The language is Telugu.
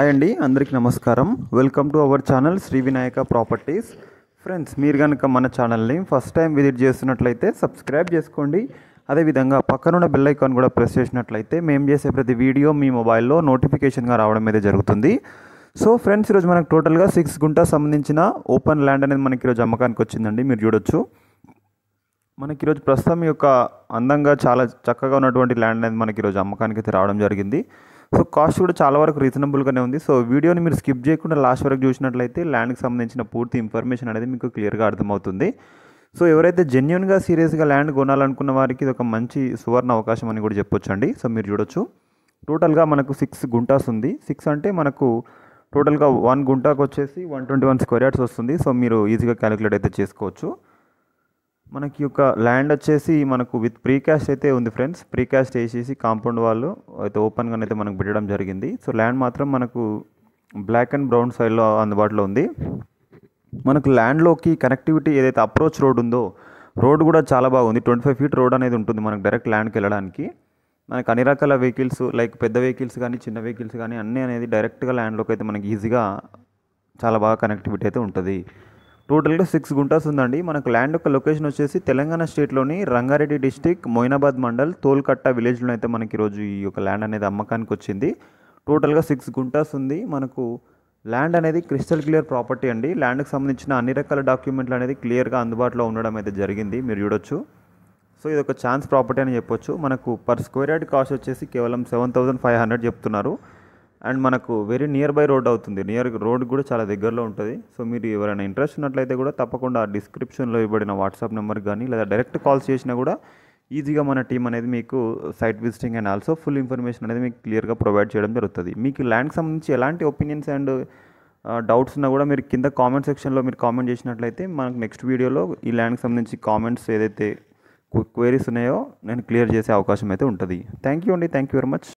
హాయ్ అండి అందరికీ నమస్కారం welcome to our channel Shri Vinayaka properties friends మీరు కనుక మన ఛానల్ని ఫస్ట్ టైం విజిట్ చేస్తున్నట్లయితే సబ్స్క్రైబ్ చేసుకోండి అదేవిధంగా పక్కనున్న బెల్ ఐకాన్ కూడా ప్రెస్ చేసినట్లయితే మేము చేసే ప్రతి వీడియో మీ మొబైల్లో నోటిఫికేషన్గా రావడం అయితే జరుగుతుంది సో ఫ్రెండ్స్ ఈరోజు మనకు టోటల్గా సిక్స్ గుంటా సంబంధించిన ఓపెన్ ల్యాండ్ అనేది మనకి ఈరోజు అమ్మకానికి వచ్చిందండి మీరు చూడొచ్చు మనకి ఈరోజు ప్రస్తుతం యొక్క అందంగా చాలా చక్కగా ఉన్నటువంటి ల్యాండ్ అనేది మనకి ఈరోజు అమ్మకానికి అయితే రావడం జరిగింది సో కాస్ట్ కూడా చాలా వరకు రీజనబుల్గానే ఉంది సో వీడియోని మీరు స్కిప్ చేయకుండా లాస్ట్ వరకు చూసినట్లయితే ల్యాండ్కి సంబంధించిన పూర్తి ఇన్ఫర్మేషన్ అనేది మీకు క్లియర్గా అర్థమవుతుంది సో ఎవరైతే జెన్యున్గా సీరియస్గా ల్యాండ్ కొనాలనుకున్న వారికి ఇది ఒక మంచి సువర్ణ అవకాశం అని కూడా చెప్పొచ్చండి సో మీరు చూడొచ్చు టోటల్గా మనకు సిక్స్ గుంటాస్ ఉంది సిక్స్ అంటే మనకు టోటల్గా వన్ గుంటాకు వచ్చేసి one twenty one square yards వస్తుంది సో మీరు ఈజీగా క్యాలిక్యులేట్ అయితే చేసుకోవచ్చు మనకి యొక్క ల్యాండ్ వచ్చేసి మనకు విత్ ప్రీకాస్ట్ అయితే ఉంది ఫ్రెండ్స్ ప్రీకాస్ట్ వేసేసి కాంపౌండ్ వాళ్ళు అయితే ఓపెన్గా అయితే మనకు పెట్టడం జరిగింది సో ల్యాండ్ మాత్రం మనకు బ్లాక్ అండ్ బ్రౌన్ సైడ్లో అందుబాటులో ఉంది మనకు ల్యాండ్లోకి కనెక్టివిటీ ఏదైతే అప్రోచ్ రోడ్ ఉందో రోడ్ కూడా చాలా బాగుంది ట్వంటీ ఫైవ్ ఫీట్ రోడ్ అనేది ఉంటుంది మనకు డైరెక్ట్ ల్యాండ్కి వెళ్ళడానికి మనకు అన్ని రకాల వెహికల్స్ లైక్ పెద్ద వెహికల్స్ కానీ చిన్న వెహికల్స్ కానీ అన్నీ అనేది డైరెక్ట్గా ల్యాండ్లోకి అయితే మనకి ఈజీగా చాలా బాగా కనెక్టివిటీ అయితే ఉంటుంది టోటల్గా సిక్స్ గుంటాస్ ఉందండి మనకు ల్యాండ్ యొక్క లొకేషన్ వచ్చేసి తెలంగాణ స్టేట్లోని రంగారెడ్డి డిస్టిక్ మొయినాబాద్ మండల్ తోల్కట్ట విలేజ్లో అయితే మనకి ఈరోజు ఈ యొక్క ల్యాండ్ అనేది అమ్మకానికి వచ్చింది టోటల్గా సిక్స్ గుంటాస్ ఉంది మనకు ల్యాండ్ అనేది క్రిస్టల్ క్లియర్ ప్రాపర్టీ అండి ల్యాండ్కి సంబంధించిన అన్ని రకాల డాక్యుమెంట్లు అనేది క్లియర్గా అందుబాటులో ఉండడం అయితే జరిగింది మీరు చూడొచ్చు సో ఇది ఒక ఛాన్స్ ప్రాపర్టీ అని చెప్పొచ్చు మనకు పర్ స్క్వేర్ యార్డ్ కాస్ట్ వచ్చేసి కేవలం సెవెన్ థౌసండ్ ఫైవ్ హండ్రెడ్ చెప్తున్నారు అండ్ మనకు వెరీ నియర్ బై రోడ్ అవుతుంది నియర్ రోడ్ కూడా చాలా దగ్గరలో ఉంటుంది సో మీరు ఎవరైనా ఇంట్రెస్ట్ ఉన్నట్లయితే కూడా తప్పకుండా డిస్క్రిప్షన్లో ఇవ్వబడిన వాట్సాప్ నెంబర్ కానీ లేదా డైరెక్ట్ కాల్స్ చేసినా కూడా ఈజీగా మన టీం అనేది మీకు site visiting and also full information అనేది మీకు క్లియర్గా ప్రొవైడ్ చేయడం జరుగుతుంది మీకు ల్యాండ్కి సంబంధించి ఎలాంటి ఒపీనియన్స్ అండ్ డౌట్స్ ఉన్నా కూడా మీరు కింద కామెంట్ సెక్షన్లో మీరు కామెంట్ చేసినట్లయితే మనకు నెక్స్ట్ వీడియోలో ఈ ల్యాండ్కి సంబంధించి కామెంట్స్ ఏదైతే క్వైరీస్ ఉన్నాయో నేను క్లియర్ చేసే అవకాశం అయితే ఉంటుంది థ్యాంక్ యూ అండి థ్యాంక్ యూ వెరీ మచ్